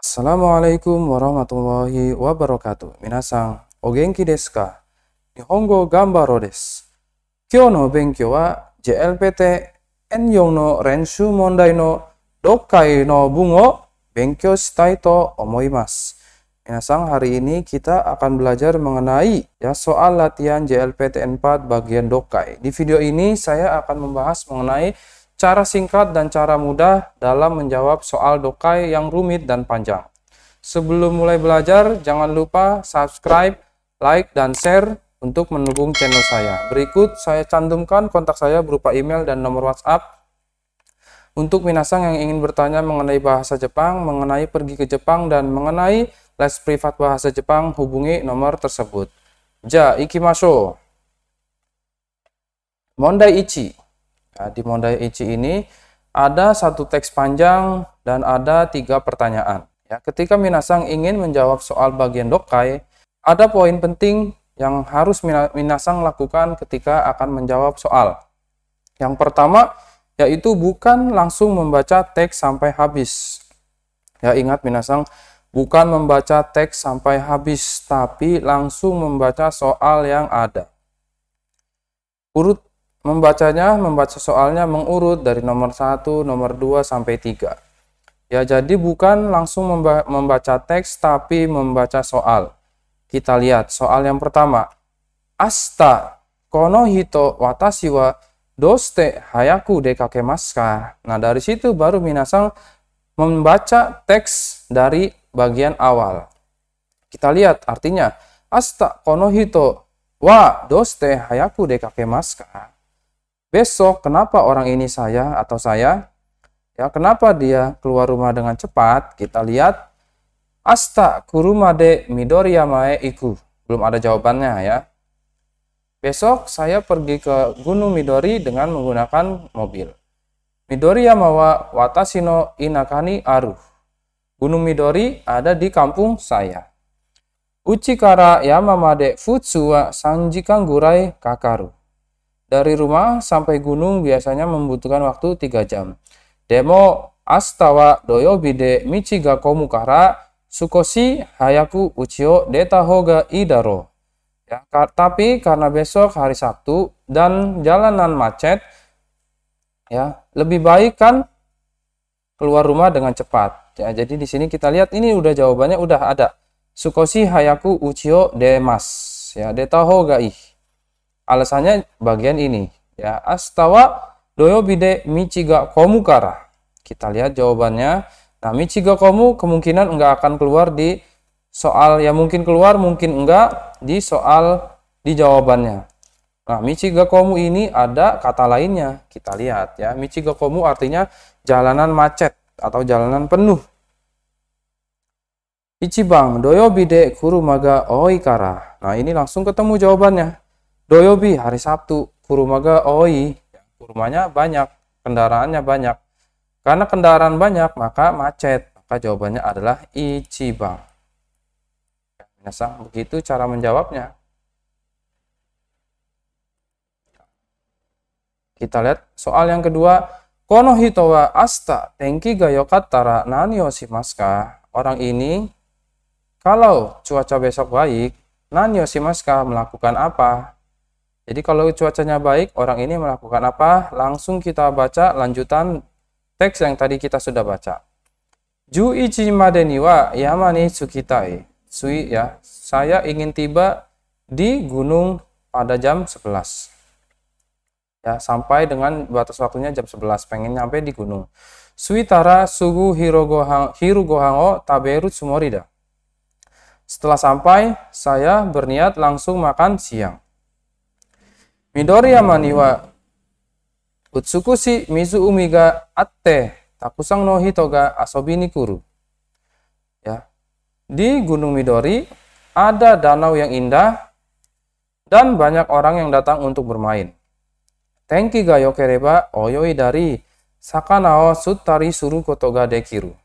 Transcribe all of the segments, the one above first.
Assalamualaikum warahmatullahi wabarakatuh. Minasang, o genki desu ka? Nihongo gambaro desu. Kyo no benkyo wa JLPT N4 no renshu mondai no dokai no bun o benkyo shitai to omoimasu. Minasang, hari ini kita akan belajar mengenai ya soal latihan JLPT n 4 bagian dokai. Di video ini saya akan membahas mengenai cara singkat dan cara mudah dalam menjawab soal dokai yang rumit dan panjang. Sebelum mulai belajar, jangan lupa subscribe, like, dan share untuk mendukung channel saya. Berikut saya cantumkan kontak saya berupa email dan nomor WhatsApp untuk Minasang yang ingin bertanya mengenai bahasa Jepang, mengenai pergi ke Jepang, dan mengenai les privat bahasa Jepang, hubungi nomor tersebut. Ja, ikimashou. Mondai ichi. Nah, di modal IC ini ada satu teks panjang dan ada tiga pertanyaan. Ya, ketika Minasang ingin menjawab soal bagian dokai, ada poin penting yang harus Minasang lakukan ketika akan menjawab soal. Yang pertama, yaitu bukan langsung membaca teks sampai habis. Ya, ingat Minasang, bukan membaca teks sampai habis, tapi langsung membaca soal yang ada. Urut Membacanya, membaca soalnya mengurut dari nomor 1, nomor 2, sampai 3. Ya, jadi bukan langsung membaca teks, tapi membaca soal. Kita lihat soal yang pertama. Asta konohito hito watashi wa doste hayaku dekakemasuka. Nah, dari situ baru Minasang membaca teks dari bagian awal. Kita lihat artinya. Asta konohito hito wa doste hayaku maska besok kenapa orang ini saya atau saya ya kenapa dia keluar rumah dengan cepat kita lihat asta kurumade midoriyamae iku belum ada jawabannya ya besok saya pergi ke gunung midori dengan menggunakan mobil midoriya mawa watasino inakani aru gunung midori ada di kampung saya uchikara yamamade futsu wa sanjikan gurai kakaru dari rumah sampai gunung biasanya membutuhkan waktu 3 jam. Demo astawa doyobide michiga komukara sukoshi hayaku Uchiyo Detahoga hoga idaro. Ya, kar tapi karena besok hari Sabtu dan jalanan macet, ya lebih baik kan keluar rumah dengan cepat. Ya, jadi di sini kita lihat ini udah jawabannya udah ada. Sukoshi hayaku Uchiyo demas ya deta hoga Alasannya bagian ini ya astawa doyo bide michiga komu kara. Kita lihat jawabannya. Nah, michiga komu kemungkinan enggak akan keluar di soal ya mungkin keluar mungkin enggak di soal di jawabannya. Nah, michiga komu ini ada kata lainnya. Kita lihat ya. Michiga komu artinya jalanan macet atau jalanan penuh. Ichibang doyo bide kurumaga oikara. Nah, ini langsung ketemu jawabannya. Doyobi hari Sabtu, Kurumaga Oi, kurumanya banyak, kendaraannya banyak. Karena kendaraan banyak, maka macet. Maka jawabannya adalah Ichiban. Nyesang begitu cara menjawabnya. Kita lihat soal yang kedua. Kono hitowa asta tenki gayokatara nani maska Orang ini, kalau cuaca besok baik, nani maska melakukan apa? Jadi kalau cuacanya baik, orang ini melakukan apa? Langsung kita baca lanjutan teks yang tadi kita sudah baca. Juichi madeni wa yamani tsukitai. Sui ya, saya ingin tiba di gunung pada jam 11. Ya, sampai dengan batas waktunya jam 11 pengen nyampe di gunung. Sui tara sugu hirugohango taberu sumorida. Setelah sampai, saya berniat langsung makan siang. Midori Yamani wa Utsukushi Mizu Umiga Atte Takusang no Hito ga Asobi ni Kuru. Ya. Di Gunung Midori ada danau yang indah dan banyak orang yang datang untuk bermain. Tenki ga yokereba oyoi dari sakanao sutari suru kotoga dekiru.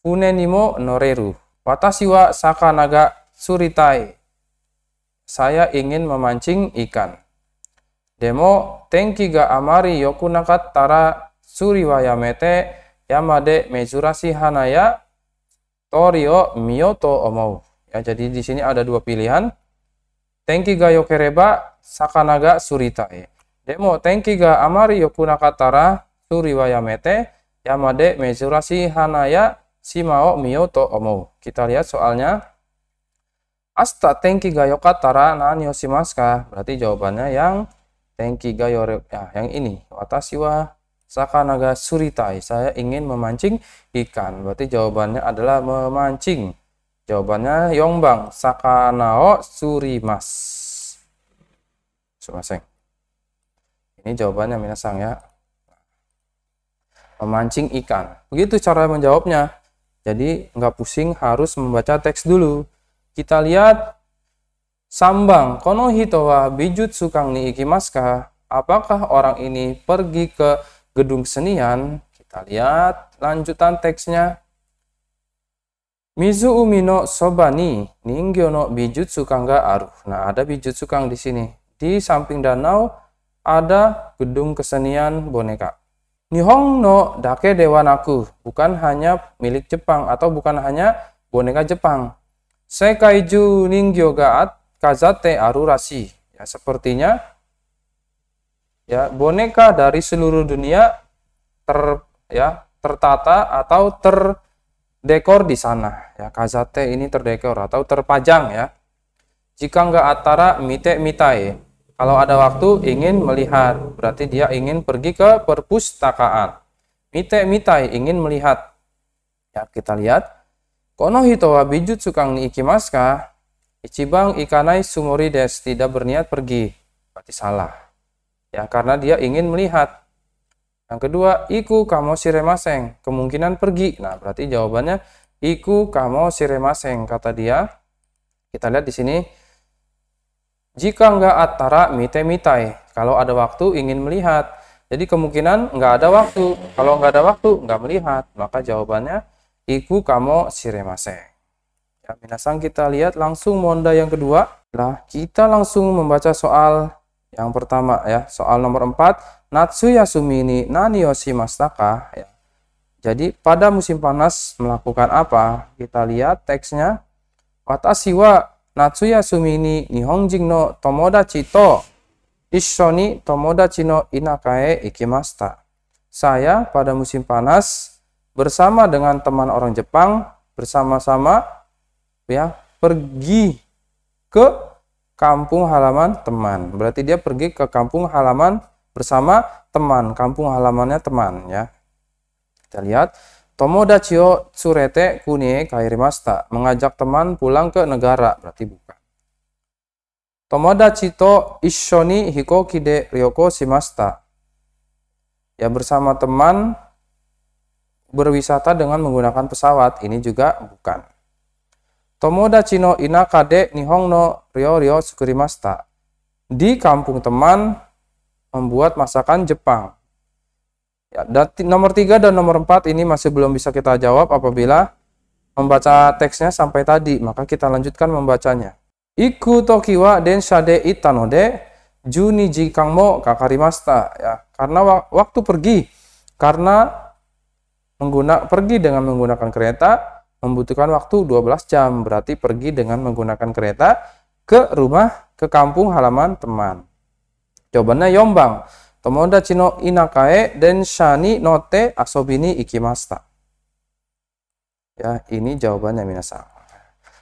Unenimo mo noreru. Watashi wa sakanaga suritai. Saya ingin memancing ikan. Demo amari yamade Torio omou ya jadi di sini ada dua pilihan. Tenki ga yokereba Sakanaga surita suritae. Demo tenki ga amari yokuna tara suri wa yamete yamade mezurasi hanaya simao Miyoto omou. Kita lihat soalnya. Asta tenki ga yokatara nani yoshimasu ka? Berarti jawabannya yang Tenki gayo ya, yang ini. Watashi wa sakanaga suritai. Saya ingin memancing ikan. Berarti jawabannya adalah memancing. Jawabannya yongbang sakanao surimas. Sumaseng. Ini jawabannya minasang ya. Memancing ikan. Begitu cara menjawabnya. Jadi nggak pusing harus membaca teks dulu. Kita lihat Sambang konohito wa bijutsu kang ikimaska. Apakah orang ini pergi ke gedung kesenian? Kita lihat lanjutan teksnya. Mizu umino sobani ninggyo no bijutsu ga aruh. Nah, ada bijutsu kang di sini. Di samping danau ada gedung kesenian boneka. Nihong no dake dewanaku bukan hanya milik Jepang atau bukan hanya boneka Jepang. Sekaiju ninggyo ga at kazate arurasi ya sepertinya ya boneka dari seluruh dunia ter ya tertata atau terdekor di sana ya kazate ini terdekor atau terpajang ya jika nggak atara mite mitai kalau ada waktu ingin melihat berarti dia ingin pergi ke perpustakaan mite mitai ingin melihat ya kita lihat Konohito wa bijutsu kang ni ikimasu Ichibang ikanai sumori des tidak berniat pergi. Berarti salah. Ya, karena dia ingin melihat. Yang kedua, iku kamo siremaseng. Kemungkinan pergi. Nah, berarti jawabannya iku kamo siremaseng kata dia. Kita lihat di sini. Jika nggak atara mite mitai. Kalau ada waktu ingin melihat. Jadi kemungkinan nggak ada waktu. Kalau nggak ada waktu nggak melihat. Maka jawabannya iku kamo siremaseng. Ya, minasang kita lihat langsung monda yang kedua. Lah, kita langsung membaca soal yang pertama ya, soal nomor 4, Natsuya Sumini nani yoshimastaka ya. Jadi pada musim panas melakukan apa? Kita lihat teksnya. Watashi wa Natsuya Sumini Nihonjin no tomodachi to Ishoni tomodachi no inakae ikimasta. Saya pada musim panas bersama dengan teman orang Jepang bersama-sama ya pergi ke kampung halaman teman. Berarti dia pergi ke kampung halaman bersama teman, kampung halamannya teman ya. Kita lihat Tomodachi o tsurete kuni kairimasta. Mengajak teman pulang ke negara. Berarti bukan. Tomodachi to issho ni hikoki de ryoko shimasta. Ya bersama teman berwisata dengan menggunakan pesawat. Ini juga bukan. Tomodachi no inaka de nihong no ryo ryo sukurimasta. Di kampung teman membuat masakan Jepang. Ya, nomor 3 dan nomor 4 ini masih belum bisa kita jawab apabila membaca teksnya sampai tadi. Maka kita lanjutkan membacanya. Iku tokiwa densha de itanode jikang mo kakarimasta. Ya, karena waktu pergi. Karena menggunakan pergi dengan menggunakan kereta membutuhkan waktu 12 jam. Berarti pergi dengan menggunakan kereta ke rumah, ke kampung halaman teman. Jawabannya Yombang. Tomoda Chino inakae den Shani note Asobini ikimasta. Ya, ini jawabannya minasa.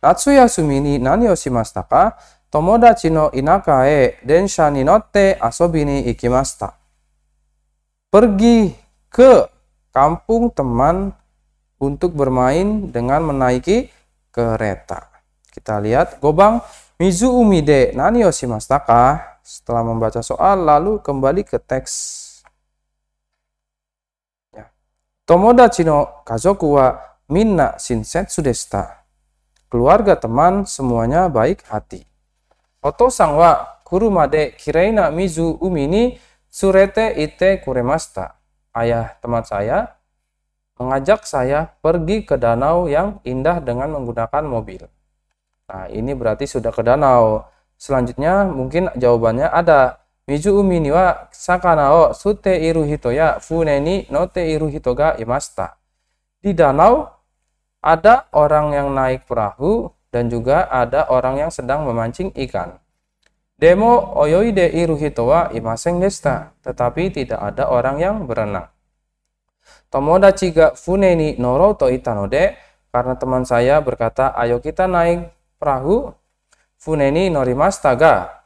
Natsuya sumi ni nani o ka? Tomodachi no Inakae dan Shani ni notte asobi ikimasta. Pergi ke kampung teman untuk bermain dengan menaiki kereta. Kita lihat gobang mizu umide nani Yoshimastaka Setelah membaca soal lalu kembali ke teks. Ya. Tomodachi no kazoku wa minna shinsetsu deshita. Keluarga teman semuanya baik hati. Oto wa kuruma kurumade kirei na mizu umi ni surete ite kuremasta. Ayah teman saya mengajak saya pergi ke danau yang indah dengan menggunakan mobil. Nah, ini berarti sudah ke danau. Selanjutnya mungkin jawabannya ada Miju umi ni wa sakana sute iru hito ya fune ni note iru ga imasta. Di danau ada orang yang naik perahu dan juga ada orang yang sedang memancing ikan. Demo oyoide iru hito wa imaseng desta, tetapi tidak ada orang yang berenang. Tomodachi ciga funeni ni noroto itanode karena teman saya berkata ayo kita naik perahu funeni ni norimashita ga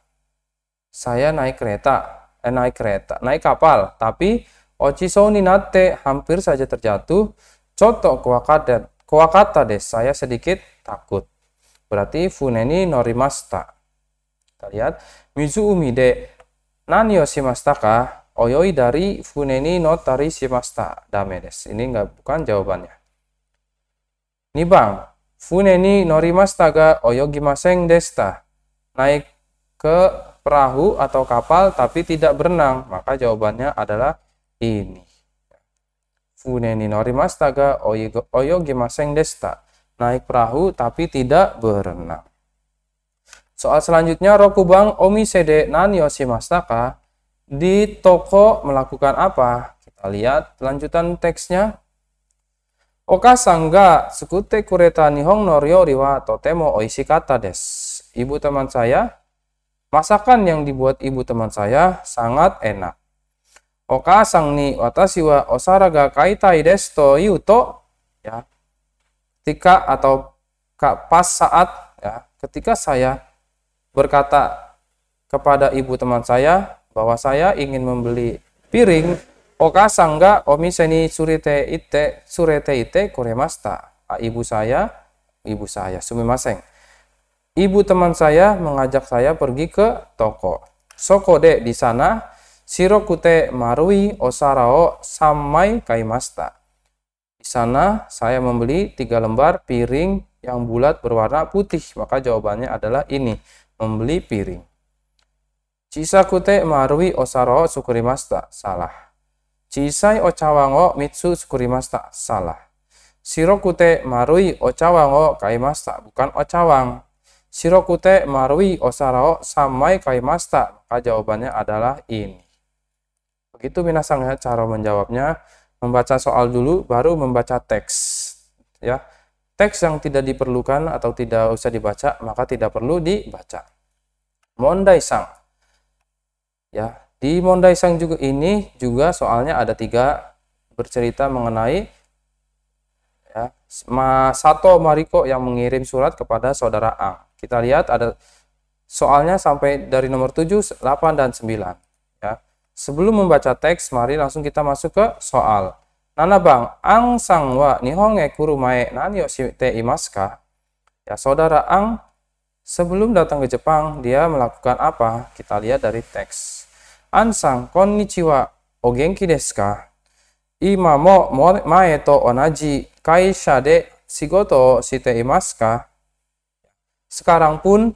saya naik kereta eh, naik kereta naik kapal tapi ochiso ni nate hampir saja terjatuh coto kuakata kuakata des saya sedikit takut berarti funeni ni kita lihat mizu umide nani yoshimashita ka oyoi dari funeni no tari shimasta dame des. Ini nggak bukan jawabannya. bang funeni norimasta ga oyogimaseng desta. Naik ke perahu atau kapal tapi tidak berenang. Maka jawabannya adalah ini. Funeni norimasta ga oyogimaseng desta. Naik perahu tapi tidak berenang. Soal selanjutnya, Rokubang Omisede o yoshimasta ka di toko melakukan apa? Kita lihat lanjutan teksnya. Oka sangga sukute kureta nihong norio riwa totemo oishi kata des. Ibu teman saya, masakan yang dibuat ibu teman saya sangat enak. Oka sang ni watashi wa osaraga kaitai des to yuto. Ya. Ketika atau pas saat ya, ketika saya berkata kepada ibu teman saya, bahwa saya ingin membeli piring okasa omi omise ni surete ite surete ite koremasta ah, ibu saya ibu saya sumimaseng ibu teman saya mengajak saya pergi ke toko sokode di sana sirokute marui osarao samai kaimasta di sana saya membeli tiga lembar piring yang bulat berwarna putih maka jawabannya adalah ini membeli piring Cisa kute marui osaro sukurimasta salah. Cisai ocawango mitsu sukurimasta salah. kute marui ocawango kaimasta bukan Siro kute marui osaro samai kaimasta. Maka jawabannya adalah ini. Begitu minasang ya cara menjawabnya. Membaca soal dulu baru membaca teks. Ya. Teks yang tidak diperlukan atau tidak usah dibaca maka tidak perlu dibaca. Mondai sang ya di Mondai Sang juga ini juga soalnya ada tiga bercerita mengenai ya, Sato Mariko yang mengirim surat kepada saudara Ang. Kita lihat ada soalnya sampai dari nomor 7, 8, dan 9. Ya. Sebelum membaca teks, mari langsung kita masuk ke soal. Nana bang, Ang Sangwa wa nihonge kurumae nanyo shite imaska. Ya, saudara Ang sebelum datang ke Jepang, dia melakukan apa? Kita lihat dari teks. Ansan konnichiwa o genki desu ka? Ima mo mae to onaji kaisha de shigoto shite imasu ka? Sekarang pun,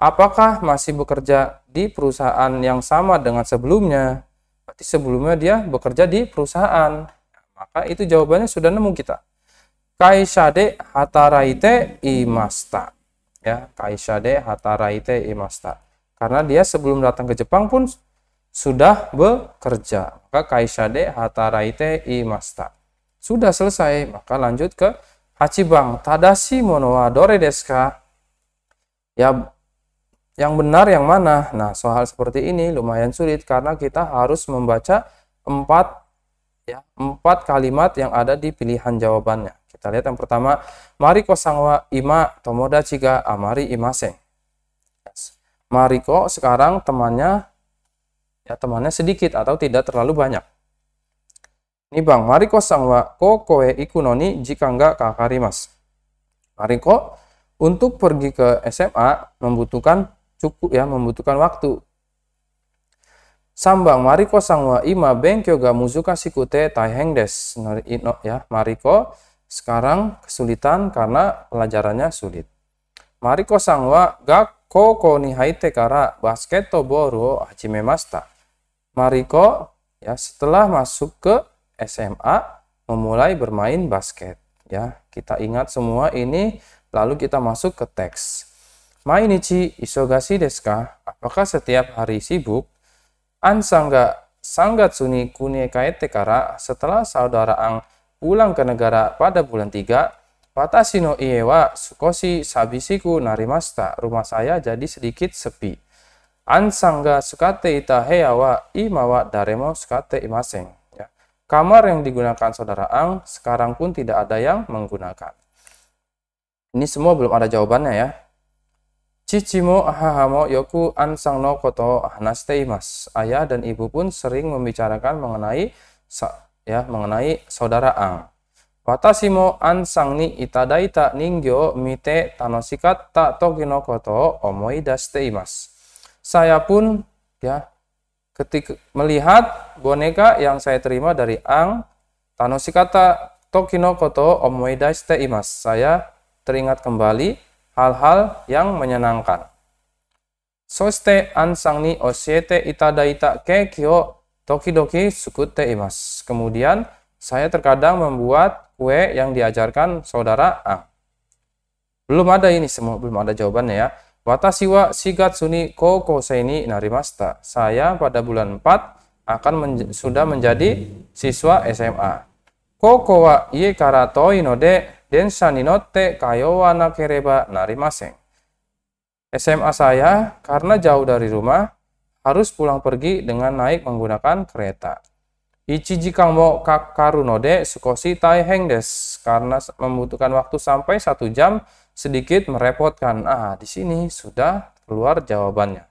apakah masih bekerja di perusahaan yang sama dengan sebelumnya? Berarti sebelumnya dia bekerja di perusahaan. Maka itu jawabannya sudah nemu kita. Kaisade hataraite imasta. Ya, kaisade hataraite imasta. Karena dia sebelum datang ke Jepang pun sudah bekerja. Maka kaisade hataraite imasta. Sudah selesai, maka lanjut ke hachibang tadashi monowa dore deska. Ya yang benar yang mana? Nah, soal seperti ini lumayan sulit karena kita harus membaca empat ya empat kalimat yang ada di pilihan jawabannya. Kita lihat yang pertama, Mariko sangwa ima tomoda ciga amari imaseng. Mariko sekarang temannya ya temannya sedikit atau tidak terlalu banyak. bang, mariko sangwa ko koe ikunoni jika nggak Mari Mariko, untuk pergi ke SMA membutuhkan cukup ya, membutuhkan waktu. Sambang, mariko sangwa ima bengkyo ga muzuka sikute taiheng des. Ino, ya, mariko sekarang kesulitan karena pelajarannya sulit. Mariko sangwa ga ko ko haite kara basket boru hajime masta. Mariko ya setelah masuk ke SMA memulai bermain basket ya. Kita ingat semua ini lalu kita masuk ke teks. Mainichi isogashi desu ka? Apakah setiap hari sibuk? An sangga sangatsu ni kunekaete kara setelah saudara Ang pulang ke negara pada bulan 3, Watashi no ie wa sukoshi sabisiku narimasta. Rumah saya jadi sedikit sepi an sangga sukate ita wa imawa daremo sukate imaseng. Ya. Kamar yang digunakan saudara Ang sekarang pun tidak ada yang menggunakan. Ini semua belum ada jawabannya ya. mo ahahamo yoku an sang no koto ahnaste imas. Ayah dan ibu pun sering membicarakan mengenai ya mengenai saudara Ang. Watasimo an sang ni itadaita ningyo mite tanosikat tak togi no koto omoi daste imas saya pun ya ketika melihat boneka yang saya terima dari Ang Tanoshikata Tokino Koto Omoidai Imas. Saya teringat kembali hal-hal yang menyenangkan. Soste ansang ni osiete itadaita ke kyo tokidoki sukute imas. Kemudian saya terkadang membuat kue yang diajarkan saudara A. Belum ada ini semua, belum ada jawabannya ya. Watashi wa shigatsu ni kokosei ni narimashita. Saya pada bulan 4 akan men sudah menjadi siswa SMA. Koko wa ie toi no de densa ni notte kayo narimasen. SMA saya karena jauh dari rumah harus pulang pergi dengan naik menggunakan kereta. Ichiji no de sukoshi taiheng des karena membutuhkan waktu sampai satu jam sedikit merepotkan. Ah, di sini sudah keluar jawabannya.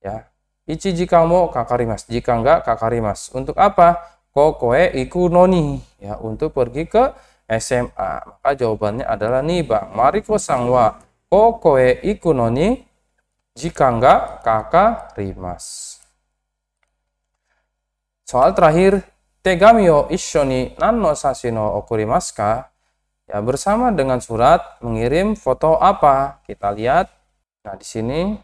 Ya. jika mo kakarimas. Jika enggak kakarimas. Untuk apa? Kokoe iku noni. Ya, untuk pergi ke SMA. Maka jawabannya adalah nih bang Mariko sangwa kokoe iku noni. Jika enggak kakarimas. Soal terakhir, tegami o isshoni nanno sasino okurimasu ka? Ya, bersama dengan surat mengirim foto apa? Kita lihat. Nah, di sini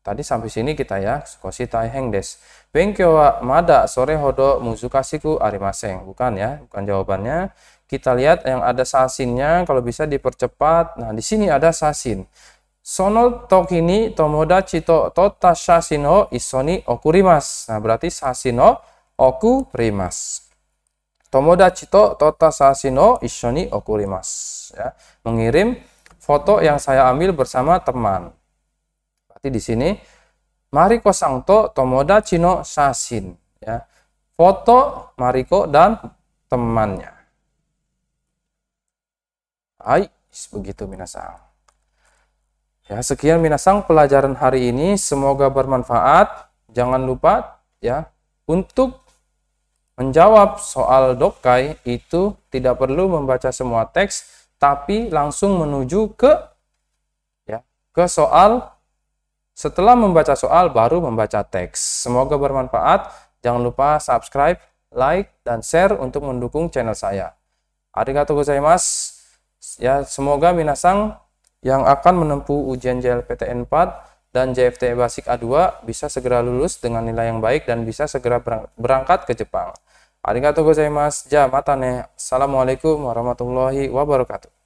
tadi sampai sini kita ya, sukoshi tai des. Benkyo wa mada sore hodo muzukasiku arimaseng. Bukan ya, bukan jawabannya. Kita lihat yang ada sasinnya kalau bisa dipercepat. Nah, di sini ada sasin. Sono tokini tomodachi to tota sasino isoni okurimas. Nah, berarti sasino okurimas. Tomodachi to tota sasino ishoni okurimas. Ya, mengirim foto yang saya ambil bersama teman. Berarti di sini Mariko to Tomodachi no sasin. Ya, foto Mariko dan temannya. Hai, begitu minasang. Ya, sekian minasang pelajaran hari ini. Semoga bermanfaat. Jangan lupa ya untuk Menjawab soal dokai itu tidak perlu membaca semua teks, tapi langsung menuju ke ya, ke soal. Setelah membaca soal, baru membaca teks. Semoga bermanfaat. Jangan lupa subscribe, like, dan share untuk mendukung channel saya. Arigatou gozaimasu. Ya, semoga minasang yang akan menempuh ujian JLPTN 4 dan JFT Basic A2 bisa segera lulus dengan nilai yang baik dan bisa segera berangkat ke Jepang. Arigatou gozaimasu. Ja matane. Assalamualaikum warahmatullahi wabarakatuh.